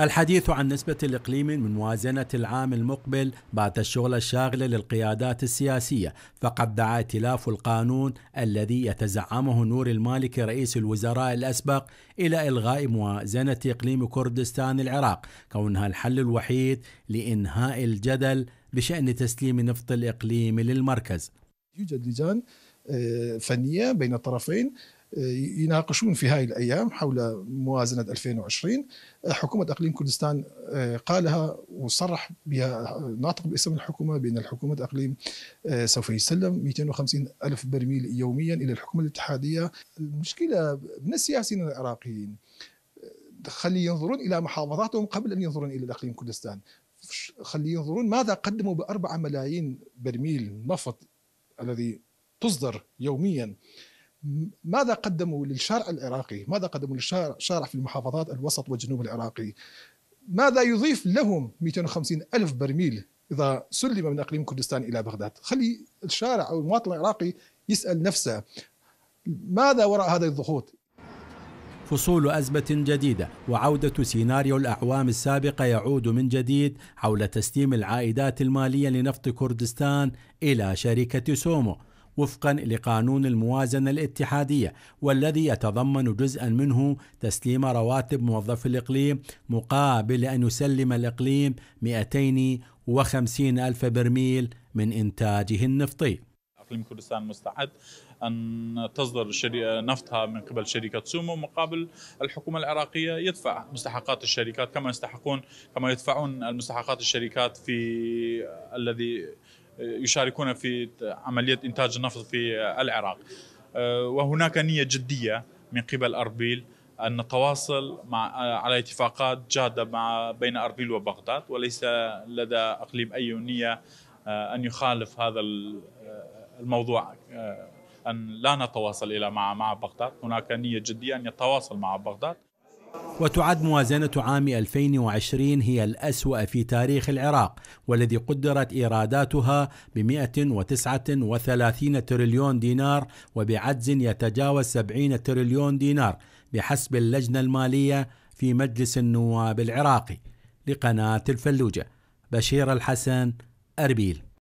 الحديث عن نسبة الإقليم من موازنة العام المقبل بات الشغل الشاغل للقيادات السياسية فقد دعا ائتلاف القانون الذي يتزعمه نور المالكي رئيس الوزراء الأسبق إلى إلغاء موازنة إقليم كردستان العراق كونها الحل الوحيد لإنهاء الجدل بشأن تسليم نفط الإقليم للمركز يوجد لجان آه، فنية بين الطرفين يناقشون في هذه الأيام حول موازنة 2020 حكومة أقليم كردستان آه، قالها وصرح بها ناطق باسم الحكومة بأن الحكومة أقليم آه، سوف يسلم 250 ألف برميل يوميا إلى الحكومة الاتحادية المشكلة من السياسيين العراقيين آه، خلي ينظرون إلى محافظاتهم قبل أن ينظرون إلى الأقليم كردستان خلي ينظرون ماذا قدموا بأربعة ملايين برميل نفط الذي تصدر يوميا ماذا قدموا للشارع العراقي ماذا قدموا للشارع في المحافظات الوسط والجنوب العراقي ماذا يضيف لهم 250 ألف برميل إذا سلم من أقليم كردستان إلى بغداد خلي الشارع أو المواطن العراقي يسأل نفسه ماذا وراء هذه الضغوط فصول أزمة جديدة وعودة سيناريو الأعوام السابقة يعود من جديد حول تسليم العائدات المالية لنفط كردستان إلى شركة سومو وفقا لقانون الموازنة الاتحادية والذي يتضمن جزءا منه تسليم رواتب موظف الإقليم مقابل أن يسلم الإقليم 250 ألف برميل من إنتاجه النفطي إقليم كردستان مستعد أن تصدر نفطها من قبل شركة سومو مقابل الحكومة العراقية يدفع مستحقات الشركات كما يستحقون كما يدفعون المستحقات الشركات في الذي يشاركون في عملية إنتاج النفط في العراق آه، وهناك نية جدية من قبل أربيل أن نتواصل مع آه، على اتفاقات جادة مع بين أربيل وبغداد وليس لدى أقليم أي نية آه، أن يخالف هذا الموضوع أن لا نتواصل إلى مع مع بغداد هناك نية جدية أن يتواصل مع بغداد وتعد موازنة عام 2020 هي الأسوأ في تاريخ العراق والذي قدرت إيراداتها ب 139 تريليون دينار وبعجز يتجاوز 70 تريليون دينار بحسب اللجنة المالية في مجلس النواب العراقي لقناة الفلوجة بشير الحسن أربيل